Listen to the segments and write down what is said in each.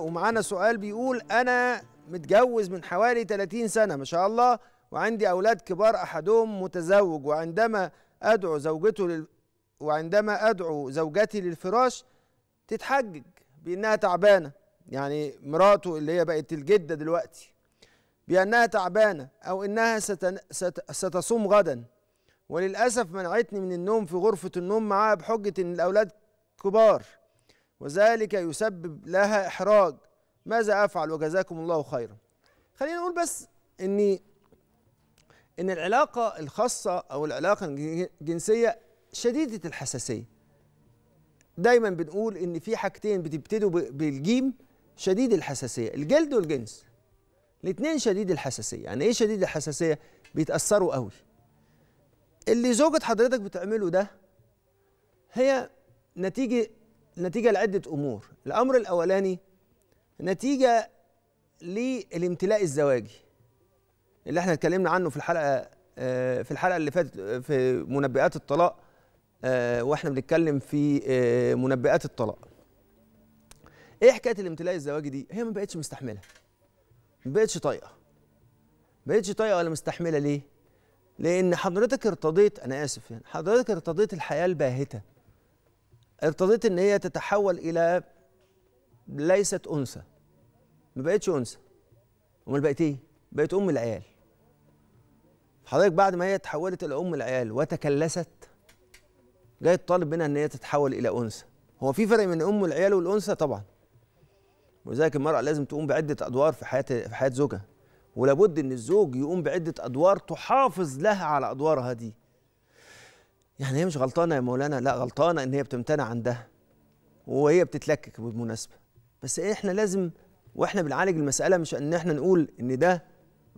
ومعانا سؤال بيقول انا متجوز من حوالي 30 سنه ما شاء الله وعندي اولاد كبار احدهم متزوج وعندما ادعو زوجته لل... وعندما ادعو زوجتي للفراش تتحجج بانها تعبانه يعني مراته اللي هي بقت الجده دلوقتي بانها تعبانه او انها ستن... ست... ستصوم غدا وللاسف منعتني من النوم في غرفه النوم معاها بحجه ان الاولاد كبار وذلك يسبب لها إحراج ماذا أفعل وجزاكم الله خيرا خلينا نقول بس إن إن العلاقة الخاصة أو العلاقة الجنسية شديدة الحساسية دايما بنقول إن في حاجتين بتبتدوا بالجيم شديد الحساسية الجلد والجنس الاثنين شديد الحساسية يعني إيه شديد الحساسية بيتأثروا قوي اللي زوجة حضرتك بتعمله ده هي نتيجة نتيجه لعده امور الامر الاولاني نتيجه للامتلاء الزواجي اللي احنا اتكلمنا عنه في الحلقه آه، في الحلقه اللي فاتت آه، في منبئات الطلاق آه، واحنا بنتكلم في منبئات الطلاق ايه حكايه الامتلاء الزواجي دي هي ما بقتش مستحمله ما بقتش طايقه ما بقتش طايقه ولا مستحمله ليه لان حضرتك ارتضيت انا اسف يعني حضرتك ارتضيت الحياه الباهته ارتضيت ان هي تتحول الى ليست انثى ما بقتش انثى امال بقت ايه بقت ام العيال حضرتك بعد ما هي تحولت الى ام العيال وتكلست جاي تطالب منها ان هي تتحول الى انثى هو في فرق بين ام العيال والانثى طبعا ولذلك المرأة لازم تقوم بعدة أدوار في حياة في حياة زوجها ولابد إن الزوج يقوم بعدة أدوار تحافظ لها على أدوارها دي يعني هي مش غلطانه يا مولانا لا غلطانه ان هي بتمتنع عندها وهي بتتلكك بالمناسبه بس احنا لازم واحنا بنعالج المساله مش ان احنا نقول ان ده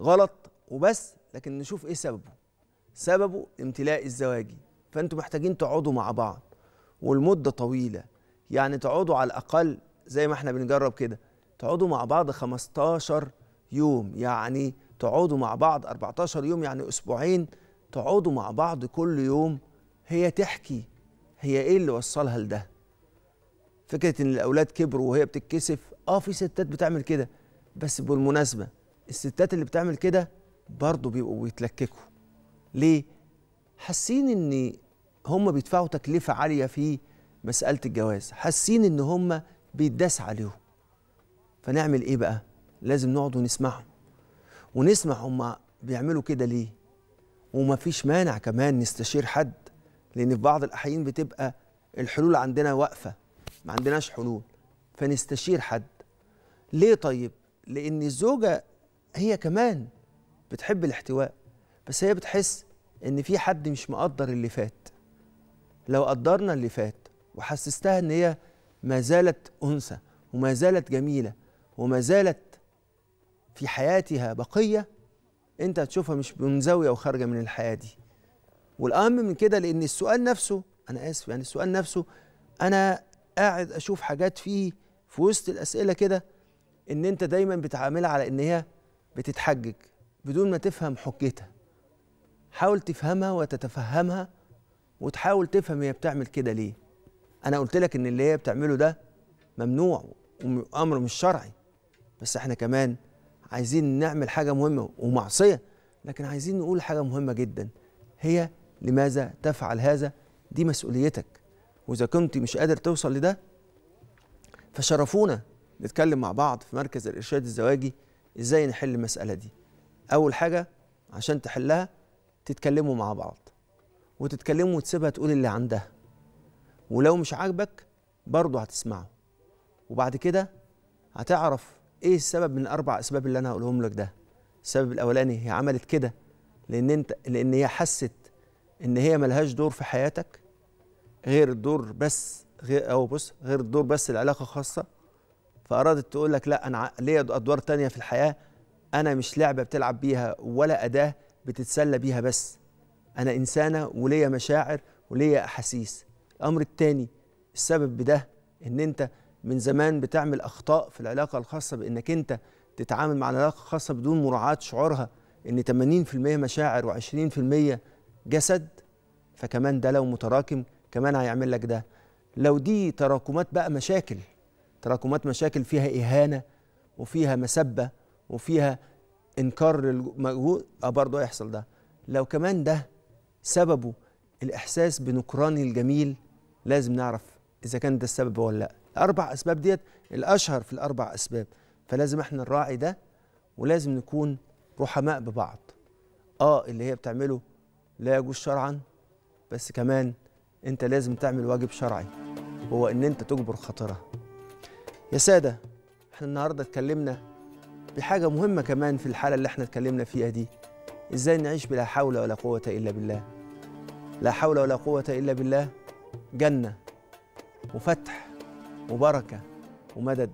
غلط وبس لكن نشوف ايه سببه سببه امتلاء الزواجي فانتوا محتاجين تقعدوا مع بعض والمده طويله يعني تقعدوا على الاقل زي ما احنا بنجرب كده تقعدوا مع بعض 15 يوم يعني تقعدوا مع بعض 14 يوم يعني اسبوعين تقعدوا مع بعض كل يوم هي تحكي هي ايه اللي وصلها لده فكره ان الاولاد كبروا وهي بتتكسف اه في ستات بتعمل كده بس بالمناسبه الستات اللي بتعمل كده برضه بيبقوا بيتلككوا ليه حاسين ان هم بيدفعوا تكلفه عاليه في مساله الجواز حاسين ان هم بيتداس عليهم فنعمل ايه بقى لازم نقعد ونسمعهم ونسمع هم بيعملوا كده ليه ومفيش مانع كمان نستشير حد لان في بعض الاحيان بتبقى الحلول عندنا واقفه ما عندناش حلول فنستشير حد ليه طيب لان الزوجه هي كمان بتحب الاحتواء بس هي بتحس ان في حد مش مقدر اللي فات لو قدرنا اللي فات وحسستها ان هي ما زالت انثى وما زالت جميله وما زالت في حياتها بقيه انت هتشوفها مش منزويه وخارجه من الحياه دي والاهم من كده لان السؤال نفسه انا اسف يعني السؤال نفسه انا قاعد اشوف حاجات فيه في وسط الاسئله كده ان انت دايما بتعاملها على ان هي بتتحجج بدون ما تفهم حجتها حاول تفهمها وتتفهمها وتحاول تفهم هي بتعمل كده ليه انا قلت لك ان اللي هي بتعمله ده ممنوع وامر مش شرعي بس احنا كمان عايزين نعمل حاجه مهمه ومعصيه لكن عايزين نقول حاجه مهمه جدا هي لماذا تفعل هذا دي مسؤوليتك واذا كنت مش قادر توصل لده فشرفونا نتكلم مع بعض في مركز الارشاد الزواجي ازاي نحل المساله دي اول حاجه عشان تحلها تتكلموا مع بعض وتتكلموا وتسيبها تقول اللي عندها ولو مش عاجبك برضه هتسمعه وبعد كده هتعرف ايه السبب من اربع اسباب اللي انا هقولهم لك ده السبب الاولاني هي عملت كده لان انت لان هي حست ان هي ملهاش دور في حياتك غير دور بس غير او بص غير دور بس العلاقه خاصه فارادت تقول لك لا انا ليا ادوار تانية في الحياه انا مش لعبه بتلعب بيها ولا اداه بتتسلى بيها بس انا انسانه وليا مشاعر وليا احاسيس الامر الثاني السبب بده ان انت من زمان بتعمل اخطاء في العلاقه الخاصه بانك انت تتعامل مع العلاقه الخاصه بدون مراعاه شعورها ان 80% مشاعر و20% جسد فكمان ده لو متراكم كمان هيعمل لك ده لو دي تراكمات بقى مشاكل تراكمات مشاكل فيها إهانة وفيها مسبة وفيها إنكار للمجهود آه برضه هيحصل ده لو كمان ده سببه الإحساس بنكران الجميل لازم نعرف إذا كان ده السبب ولا لأ الأربع أسباب ديت الأشهر في الأربع أسباب فلازم إحنا نراعي ده ولازم نكون رحماء ببعض آه اللي هي بتعمله لا يجوز شرعا بس كمان انت لازم تعمل واجب شرعي هو ان انت تجبر خاطرها يا ساده احنا النهارده اتكلمنا بحاجه مهمه كمان في الحاله اللي احنا اتكلمنا فيها دي ازاي نعيش بلا حول ولا قوه الا بالله لا حول ولا قوه الا بالله جنه وفتح وبركه ومدد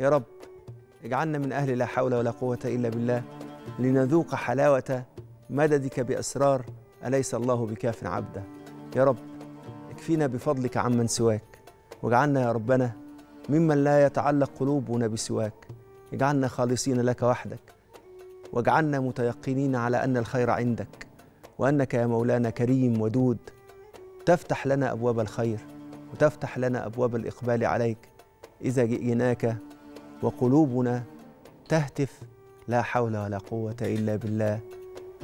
يا رب اجعلنا من اهل لا حول ولا قوه الا بالله لنذوق حلاوه مددك بأسرار أليس الله بكاف عبده يا رب اكفينا بفضلك عمن سواك واجعلنا يا ربنا ممن لا يتعلق قلوبنا بسواك اجعلنا خالصين لك وحدك واجعلنا متيقنين على أن الخير عندك وأنك يا مولانا كريم ودود تفتح لنا أبواب الخير وتفتح لنا أبواب الإقبال عليك إذا جئناك وقلوبنا تهتف لا حول ولا قوة إلا بالله